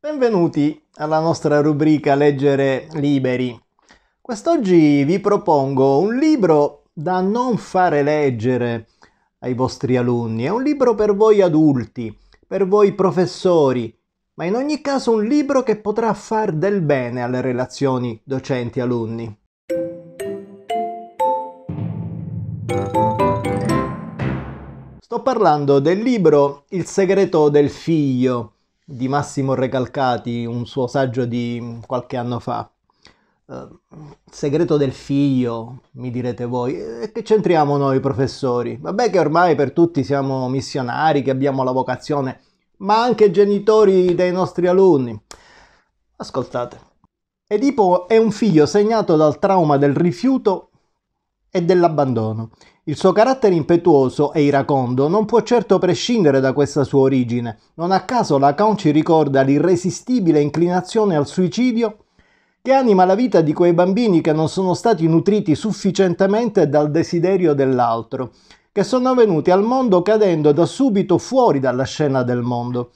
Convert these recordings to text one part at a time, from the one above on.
Benvenuti alla nostra rubrica Leggere Liberi. Quest'oggi vi propongo un libro da non fare leggere ai vostri alunni. È un libro per voi adulti, per voi professori, ma in ogni caso un libro che potrà far del bene alle relazioni docenti-alunni. Sto parlando del libro Il segreto del figlio di Massimo Recalcati, un suo saggio di qualche anno fa. Uh, segreto del figlio, mi direte voi, e che c'entriamo noi professori? Vabbè che ormai per tutti siamo missionari, che abbiamo la vocazione, ma anche genitori dei nostri alunni. Ascoltate. Edipo è un figlio segnato dal trauma del rifiuto e dell'abbandono. Il suo carattere impetuoso e iracondo non può certo prescindere da questa sua origine. Non a caso Lacan ci ricorda l'irresistibile inclinazione al suicidio che anima la vita di quei bambini che non sono stati nutriti sufficientemente dal desiderio dell'altro, che sono venuti al mondo cadendo da subito fuori dalla scena del mondo.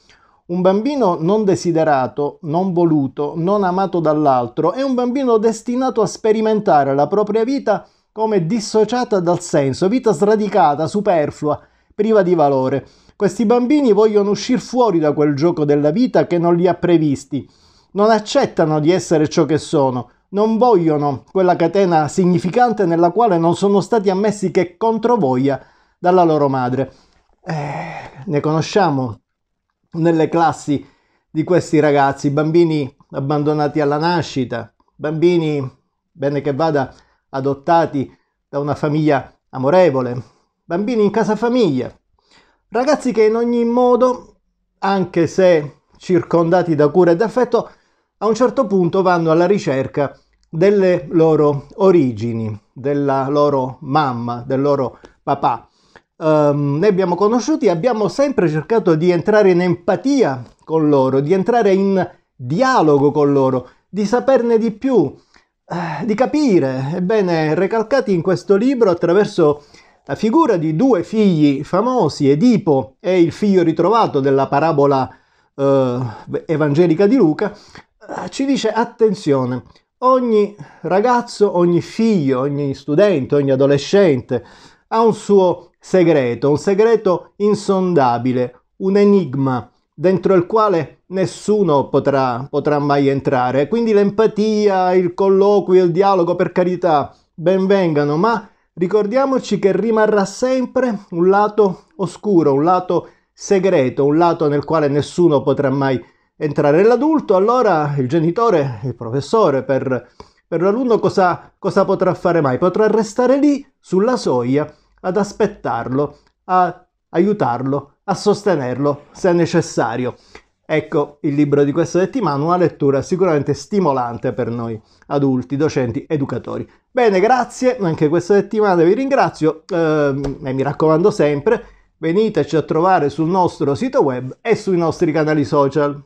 Un bambino non desiderato, non voluto, non amato dall'altro è un bambino destinato a sperimentare la propria vita come dissociata dal senso, vita sradicata, superflua, priva di valore. Questi bambini vogliono uscire fuori da quel gioco della vita che non li ha previsti, non accettano di essere ciò che sono, non vogliono quella catena significante nella quale non sono stati ammessi che controvoglia dalla loro madre. Eh, ne conosciamo nelle classi di questi ragazzi, bambini abbandonati alla nascita, bambini, bene che vada, adottati da una famiglia amorevole, bambini in casa famiglia, ragazzi che in ogni modo, anche se circondati da cura e affetto, a un certo punto vanno alla ricerca delle loro origini, della loro mamma, del loro papà. Um, ne abbiamo conosciuti, abbiamo sempre cercato di entrare in empatia con loro, di entrare in dialogo con loro, di saperne di più, eh, di capire. Ebbene, recalcati in questo libro attraverso la figura di due figli famosi, Edipo e il figlio ritrovato della parabola eh, evangelica di Luca, eh, ci dice attenzione, ogni ragazzo, ogni figlio, ogni studente, ogni adolescente ha un suo segreto, un segreto insondabile, un enigma, dentro il quale nessuno potrà, potrà mai entrare. Quindi l'empatia, il colloquio, il dialogo, per carità, benvengano, ma ricordiamoci che rimarrà sempre un lato oscuro, un lato segreto, un lato nel quale nessuno potrà mai entrare. L'adulto, allora, il genitore, il professore, per, per l'alunno cosa, cosa potrà fare mai? Potrà restare lì sulla soglia ad aspettarlo, a aiutarlo, a sostenerlo se necessario. Ecco il libro di questa settimana, una lettura sicuramente stimolante per noi adulti, docenti, educatori. Bene, grazie, anche questa settimana vi ringrazio ehm, e mi raccomando sempre, veniteci a trovare sul nostro sito web e sui nostri canali social.